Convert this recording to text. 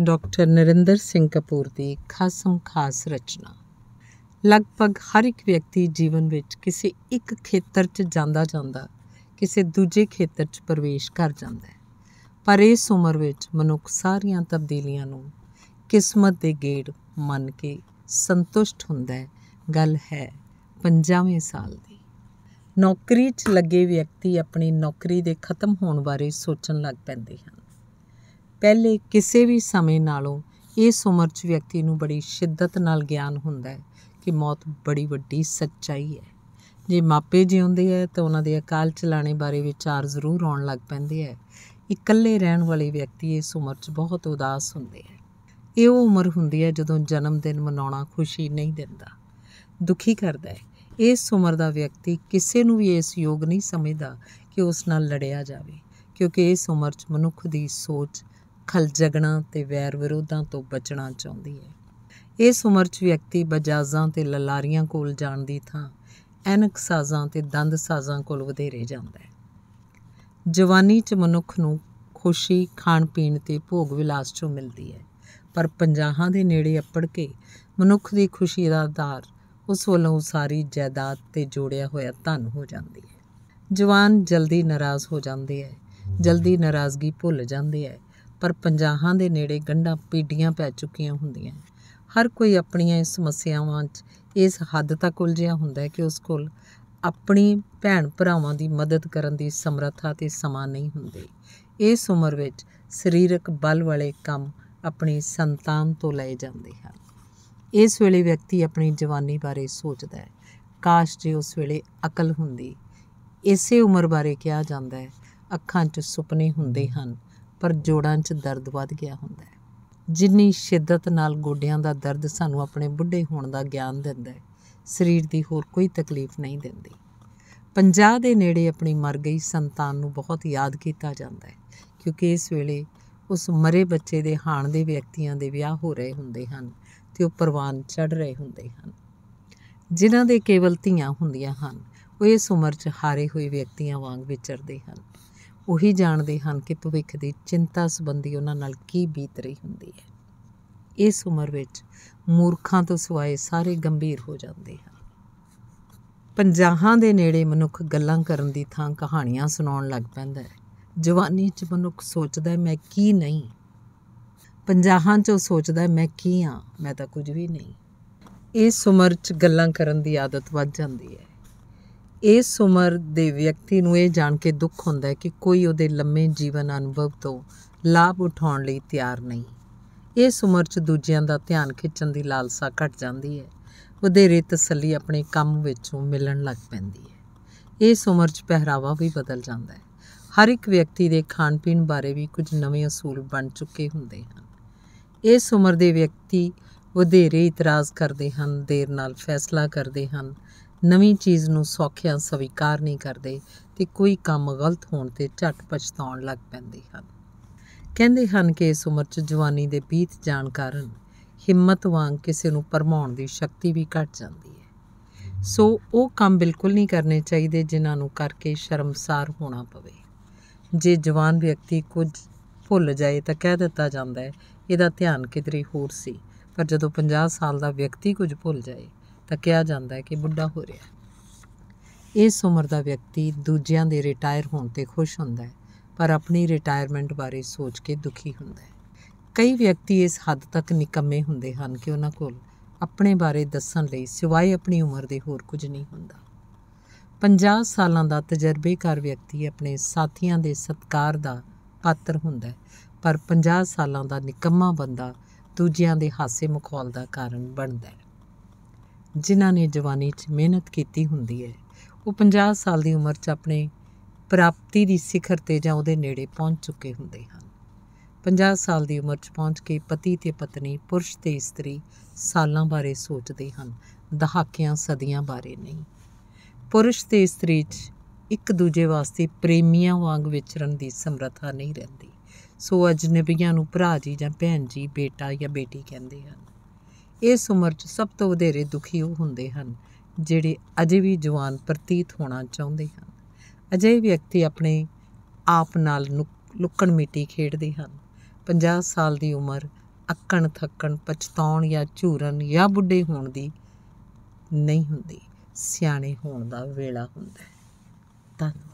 doctor Narinder Singh Kapoor ਦੀ ਖਾਸਮ ਖਾਸ ਰਚਨਾ ਲਗਭਗ ਹਰ ਇੱਕ ਵਿਅਕਤੀ ਜੀਵਨ ਵਿੱਚ ਕਿਸੇ ਇੱਕ ਖੇਤਰ 'ਚ ਜਾਂਦਾ ਜਾਂਦਾ ਕਿਸੇ ਦੂਜੇ ਖੇਤਰ 'ਚ ਪ੍ਰਵੇਸ਼ ਕਰ ਜਾਂਦਾ ਪਰ ਇਸ ਉਮਰ ਵਿੱਚ ਮਨੁੱਖ ਸਾਰੀਆਂ ਤਬਦੀਲੀਆਂ ਨੂੰ ਕਿਸਮਤ ਦੇ ਗੇੜ ਮੰਨ ਕੇ ਸੰਤੁਸ਼ਟ ਹੁੰਦਾ ਹੈ ਗੱਲ ਹੈ 50ਵੇਂ ਸਾਲ ਦੀ ਨੌਕਰੀ 'ਚ ਲੱਗੇ ਵਿਅਕਤੀ ਆਪਣੀ ਨੌਕਰੀ ਦੇ ਖਤਮ ਹੋਣ ਬਾਰੇ ਸੋਚਣ ਲੱਗ ਪੈਂਦੇ ਹਨ ਪਹਿਲੇ ਕਿਸੇ ਵੀ ਸਮੇਂ ਨਾਲੋਂ ਇਸ ਉਮਰ 'ਚ ਵਿਅਕਤੀ ਨੂੰ ਬੜੀ ਸ਼ਿੱਦਤ ਨਾਲ ਗਿਆਨ ਹੁੰਦਾ ਹੈ ਕਿ ਮੌਤ ਬੜੀ ਵੱਡੀ ਸੱਚਾਈ ਹੈ ਜੇ ਮਾਪੇ ਜਿਉਂਦੇ ਹੈ ਤਾਂ ਉਹਨਾਂ ਦੇ ਅਕਾਲ ਚਲਾਣੇ ਬਾਰੇ ਵਿਚਾਰ ਜ਼ਰੂਰ ਆਉਣ ਲੱਗ ਪੈਂਦੇ ਹੈ ਇਕੱਲੇ ਰਹਿਣ ਵਾਲੇ ਵਿਅਕਤੀ ਇਸ ਉਮਰ 'ਚ ਬਹੁਤ ਉਦਾਸ ਹੁੰਦੇ ਹੈ ਇਹ ਉਹ ਉਮਰ ਹੁੰਦੀ ਹੈ ਜਦੋਂ ਜਨਮ ਦਿਨ ਮਨਾਉਣਾ ਖੁਸ਼ੀ ਨਹੀਂ ਦਿੰਦਾ ਦੁਖੀ ਕਰਦਾ ਹੈ ਇਸ ਉਮਰ ਦਾ ਵਿਅਕਤੀ ਕਿਸੇ ਨੂੰ ਵੀ ਇਸ ਯੋਗ ਨਹੀਂ ਸਮਝਦਾ ਕਿ ਉਸ ਨਾਲ ਲੜਿਆ ਜਾਵੇ ਕਿਉਂਕਿ ਇਸ ਉਮਰ 'ਚ ਮਨੁੱਖ ਦੀ ਸੋਚ ਖਲਜਗਣਾ ਤੇ ਵੈਰ ਵਿਰੋਧਾਂ ਤੋਂ ਬਚਣਾ ਚਾਹੁੰਦੀ ਹੈ ਇਸ ਉਮਰ 'ਚ ਵਿਅਕਤੀ ਬਜਾਜ਼ਾਂ ਤੇ ਲਲਾਰੀਆਂ ਕੋਲ ਜਾਣ ਦੀ ਥਾਂ ਐਨਕ ਸਾਜ਼ਾਂ ਤੇ ਦੰਦ ਸਾਜ਼ਾਂ ਕੋਲ ਵਧੇਰੇ ਜਾਂਦਾ ਹੈ ਜਵਾਨੀ 'ਚ ਮਨੁੱਖ ਨੂੰ ਖੁਸ਼ੀ ਖਾਣ ਪੀਣ ਤੇ ਭੋਗ ਵਿਲਾਸ 'ਚੋਂ ਮਿਲਦੀ ਹੈ ਪਰ ਪੰਜਾਹਾਂ ਦੇ ਨੇੜੇ ਅੱਪੜ ਕੇ ਮਨੁੱਖ ਦੀ ਖੁਸ਼ੀ ਦਾ ਆਧਾਰ ਉਸ ਵੱਲੋਂ ਸਾਰੀ ਜਾਇਦਾਦ ਤੇ ਜੋੜਿਆ ਹੋਇਆ ਧਨ ਹੋ ਜਾਂਦੀ ਹੈ ਜਵਾਨ ਜਲਦੀ ਨਾਰਾਜ਼ ਹੋ ਜਾਂਦੇ ਹੈ ਜਲਦੀ ਨਾਰਾਜ਼ਗੀ ਭੁੱਲ ਜਾਂਦੇ ਹੈ ਪਰ ਪੰਜਾਹਾਂ ਦੇ ਨੇੜੇ ਗੰਢਾਂ ਪੀਡੀਆਂ ਪੈ ਚੁੱਕੀਆਂ ਹੁੰਦੀਆਂ ਹਰ ਕੋਈ ਆਪਣੀਆਂ ਇਸ ਸਮੱਸਿਆਵਾਂ 'ਚ ਇਸ ਹੱਦ ਤੱਕ ਉਲਝਿਆ ਹੁੰਦਾ ਹੈ ਕਿ ਉਸ ਕੋਲ ਆਪਣੀ ਭੈਣ ਭਰਾਵਾਂ ਦੀ ਮਦਦ ਕਰਨ ਦੀ ਸਮਰੱਥਾ ਤੇ ਸਮਾਂ ਨਹੀਂ ਹੁੰਦੇ ਇਸ ਉਮਰ ਵਿੱਚ ਸਰੀਰਕ ਬਲ ਵਾਲੇ ਕੰਮ ਆਪਣੀ ਸੰਤਾਨ ਤੋਂ ਲਏ ਜਾਂਦੇ ਹਨ ਇਸ ਵੇਲੇ ਵਿਅਕਤੀ ਆਪਣੀ ਜਵਾਨੀ ਬਾਰੇ ਸੋਚਦਾ ਹੈ ਕਾਸ਼ ਜੇ ਉਸ ਵੇਲੇ ਅਕਲ ਹੁੰਦੀ ਇਸੇ ਉਮਰ ਬਾਰੇ ਕਿਹਾ ਜਾਂਦਾ ਹੈ ਅੱਖਾਂ 'ਚ ਸੁਪਨੇ ਹੁੰਦੇ ਹਨ ਪਰ ਜੋੜਾਂ 'ਚ ਦਰਦ ਵੱਧ ਗਿਆ ਹੁੰਦਾ ਹੈ ਜਿੰਨੀ ਸ਼ਿੱਦਤ ਨਾਲ ਗੋਡਿਆਂ ਦਾ ਦਰਦ ਸਾਨੂੰ ਆਪਣੇ ਬੁੱਢੇ ਹੋਣ ਦਾ ਗਿਆਨ ਦਿੰਦਾ ਹੈ ਸਰੀਰ ਦੀ ਹੋਰ ਕੋਈ ਤਕਲੀਫ ਨਹੀਂ ਦਿੰਦੀ 50 ਦੇ ਨੇੜੇ ਆਪਣੀ ਮਰ ਗਈ ਸੰਤਾਨ ਨੂੰ ਬਹੁਤ ਯਾਦ ਕੀਤਾ ਜਾਂਦਾ ਹੈ ਕਿਉਂਕਿ ਇਸ ਵੇਲੇ ਉਸ ਮਰੇ ਬੱਚੇ ਦੇ ਹਾਣ ਦੇ ਵਿਅਕਤੀਆਂ ਦੇ ਵਿਆਹ ਹੋ ਰਹੇ ਹੁੰਦੇ ਹਨ ਤੇ ਉਹ ਪਰਵਾਨ ਚੜ ਰਹੇ ਹੁੰਦੇ ਹਨ ਜਿਨ੍ਹਾਂ ਦੇ ਕੇਵਲ ਧੀਆਂ ਹੁੰਦੀਆਂ ਹਨ ਉਹ ਇਸ ਉਮਰ 'ਚ ਹਾਰੇ ਹੋਏ ਵਿਅਕਤੀਆਂ ਵਾਂਗ ਵਿਚਰਦੇ ਹਨ ਉਹੀ ਜਾਣਦੇ ਹਨ ਕਿ ਭਵਿੱਖ ਦੀ ਚਿੰਤਾ ਸੰਬੰਧੀ ਉਹਨਾਂ ਨਾਲ ਕੀ ਬੀਤ ਰਹੀ ਹੁੰਦੀ ਹੈ ਇਸ ਉਮਰ ਵਿੱਚ ਮੂਰਖਾਂ ਤੋਂ ਸਿਵਾਏ ਸਾਰੇ ਗੰਭੀਰ ਹੋ ਜਾਂਦੇ ਹਨ ਪੰਜਾਹਾਂ ਦੇ ਨੇੜੇ ਮਨੁੱਖ ਗੱਲਾਂ ਕਰਨ ਦੀ ਥਾਂ ਕਹਾਣੀਆਂ ਸੁਣਾਉਣ ਲੱਗ ਪੈਂਦਾ ਹੈ ਜਵਾਨੀ 'ਚ ਮਨੁੱਖ ਸੋਚਦਾ ਮੈਂ ਕੀ ਨਹੀਂ ਪੰਜਾਹਾਂ 'ਚ ਸੋਚਦਾ ਮੈਂ ਕੀ ਹਾਂ ਮੈਂ ਤਾਂ ਕੁਝ ਵੀ ਨਹੀਂ ਇਸ ਉਮਰ 'ਚ ਗੱਲਾਂ ਕਰਨ ਦੀ ਆਦਤ ਵੱਧ ਜਾਂਦੀ ਹੈ ਇਸ ਉਮਰ ਦੇ ਵਿਅਕਤੀ ਨੂੰ ਇਹ ਜਾਣ ਕੇ ਦੁੱਖ ਹੁੰਦਾ ਹੈ ਕਿ ਕੋਈ ਉਹਦੇ ਲੰਮੇ ਜੀਵਨ ਅਨੁਭਵ ਤੋਂ ਲਾਭ ਉਠਾਉਣ ਲਈ ਤਿਆਰ ਨਹੀਂ ਇਸ ਉਮਰ 'ਚ ਦੂਜਿਆਂ ਦਾ ਧਿਆਨ ਖਿੱਚਣ ਦੀ ਲਾਲਸਾ ਘਟ ਜਾਂਦੀ ਹੈ ਵਧੇਰੇ ਤਸੱਲੀ ਆਪਣੇ ਕੰਮ ਵਿੱਚੋਂ ਮਿਲਣ ਲੱਗ ਪੈਂਦੀ ਹੈ ਇਸ ਉਮਰ 'ਚ ਪਹਿਰਾਵਾ ਵੀ ਬਦਲ ਜਾਂਦਾ ਹੈ ਹਰ ਇੱਕ ਵਿਅਕਤੀ ਦੇ ਖਾਣ ਪੀਣ ਬਾਰੇ ਵੀ ਕੁਝ ਨਵੇਂ ਅਸੂਲ ਬਣ ਚੁੱਕੇ ਹੁੰਦੇ ਹਨ ਇਸ ਉਮਰ ਦੇ ਵਿਅਕਤੀ ਵਧੇਰੇ ਇਤਰਾਜ਼ ਕਰਦੇ ਹਨ ਦੇਰ ਨਾਲ ਫੈਸਲਾ ਕਰਦੇ ਹਨ ਨਵੀਂ ਚੀਜ਼ ਨੂੰ ਸੌਖਿਆਂ ਸਵੀਕਾਰ ਨਹੀਂ ਕਰਦੇ ਤੇ ਕੋਈ ਕੰਮ ਗਲਤ ਹੋਣ ਤੇ ਝਟ ਪਛਤਾਉਣ ਲੱਗ ਪੈਂਦੇ ਹਨ ਕਹਿੰਦੇ ਹਨ ਕਿ ਇਸ ਉਮਰ 'ਚ ਜਵਾਨੀ ਦੇ ਬੀਤ ਜਾਣ ਕਾਰਨ ਹਿੰਮਤ ਵਾਂਗ ਕਿਸੇ ਨੂੰ ਪਰਮਾਉਣ ਦੀ ਸ਼ਕਤੀ ਵੀ ਘਟ ਜਾਂਦੀ ਹੈ ਸੋ ਉਹ ਕੰਮ ਬਿਲਕੁਲ ਨਹੀਂ ਕਰਨੇ ਚਾਹੀਦੇ ਜਿਨ੍ਹਾਂ ਨੂੰ ਕਰਕੇ ਸ਼ਰਮਸਾਰ ਹੋਣਾ ਪਵੇ ਜੇ ਜਵਾਨ ਵਿਅਕਤੀ ਕੁਝ ਭੁੱਲ ਜਾਏ ਤਾਂ ਕਹਿ ਦਿੱਤਾ ਜਾਂਦਾ ਹੈ ਇਹਦਾ ਧਿਆਨ ਕਿਧਰੇ ਹੋਰ ਸੀ ਪਰ ਜਦੋਂ 50 ਸਾਲ ਦਾ ਵਿਅਕਤੀ ਕੁਝ ਭੁੱਲ ਜਾਏ ਤਾਂ ਕਿਹਾ ਜਾਂਦਾ ਹੈ ਕਿ ਬੁੱਢਾ ਹੋ ਰਿਹਾ ਹੈ ਇਸ ਉਮਰ ਦਾ ਵਿਅਕਤੀ ਦੂਜਿਆਂ ਦੇ ਰਿਟਾਇਰ ਹੋਣ ਤੇ ਖੁਸ਼ ਹੁੰਦਾ ਹੈ ਪਰ ਆਪਣੀ ਰਿਟਾਇਰਮੈਂਟ ਬਾਰੇ ਸੋਚ ਕੇ ਦੁਖੀ ਹੁੰਦਾ ਹੈ ਕਈ ਵਿਅਕਤੀ ਇਸ ਹੱਦ ਤੱਕ ਨਿਕੰਮੇ ਹੁੰਦੇ ਹਨ ਕਿ ਉਹਨਾਂ ਕੋਲ ਆਪਣੇ ਬਾਰੇ ਦੱਸਣ ਲਈ ਸਿਵਾਏ ਆਪਣੀ ਉਮਰ ਦੇ ਹੋਰ ਕੁਝ ਨਹੀਂ ਹੁੰਦਾ 50 ਸਾਲਾਂ ਦਾ ਤਜਰਬੇਕਾਰ ਵਿਅਕਤੀ ਆਪਣੇ ਸਾਥੀਆਂ ਦੇ ਸਤਕਾਰ ਦਾ ਪਾਤਰ ਹੁੰਦਾ ਹੈ ਪਰ 50 ਸਾਲਾਂ ਦਾ ਨਿਕੰਮਾ ਬੰਦਾ ਦੂਜਿਆਂ ਦੇ ਹਾਸੇ ਮਖੌਲ ਦਾ ਕਾਰਨ ਬਣਦਾ ਹੈ ਜਿਨ੍ਹਾਂ ਨੇ ਜਵਾਨੀ 'ਚ ਮਿਹਨਤ ਕੀਤੀ ਹੁੰਦੀ ਹੈ ਉਹ 50 ਸਾਲ ਦੀ ਉਮਰ 'ਚ ਆਪਣੇ ਪ੍ਰਾਪਤੀ ਦੀ ਸਿਖਰ ਤੇ ਜਾਂ ਉਹਦੇ ਨੇੜੇ ਪਹੁੰਚ ਚੁੱਕੇ ਹੁੰਦੇ ਹਨ 50 ਸਾਲ ਦੀ ਉਮਰ 'ਚ ਪਹੁੰਚ ਕੇ ਪਤੀ ਤੇ ਪਤਨੀ ਪੁਰਸ਼ ਤੇ ਇਸਤਰੀ ਸਾਲਾਂ ਬਾਰੇ ਸੋਚਦੇ ਹਨ ਦਹਾਕਿਆਂ ਸਦੀਆਂ ਬਾਰੇ ਨਹੀਂ ਪੁਰਸ਼ ਤੇ ਇਸਤਰੀ 'ਚ ਇੱਕ ਦੂਜੇ ਵਾਸਤੇ ਪ੍ਰੇਮੀਆਂ ਵਾਂਗ ਵਿਚਰਨ ਦੀ ਸਮਰੱਥਾ ਨਹੀਂ ਰਹਿੰਦੀ ਸੋ ਅਜਨਬੀਆਂ ਨੂੰ ਭਰਾ ਜੀ ਜਾਂ ਭੈਣ ਜੀ ਬੇਟਾ ਜਾਂ ਬੇਟੀ ਕਹਿੰਦੇ ਹਨ ਇਸ ਉਮਰ 'ਚ ਸਭ ਤੋਂ ਵਧੇਰੇ ਦੁਖੀ ਉਹ ਹੁੰਦੇ ਹਨ ਜਿਹੜੇ ਅਜੇ ਵੀ ਜਵਾਨ ਪ੍ਰਤੀਤ ਹੋਣਾ ਚਾਹੁੰਦੇ ਹਨ ਵੀ ਵਿਅਕਤੀ ਆਪਣੇ ਆਪ ਨਾਲ ਲੁੱਕਣ ਮਿੱਟੀ ਖੇਡਦੇ ਹਨ 50 ਸਾਲ ਦੀ ਉਮਰ ਅੱਕਣ ਥੱਕਣ ਪਛਤਾਉਣ ਜਾਂ ਝੂਰਨ ਜਾਂ ਬੁੱਢੇ ਹੋਣ ਦੀ ਨਹੀਂ ਹੁੰਦੀ ਸਿਆਣੇ ਹੋਣ ਦਾ ਵੇਲਾ ਹੁੰਦਾ ਹੈ ਧੰਨਵਾਦ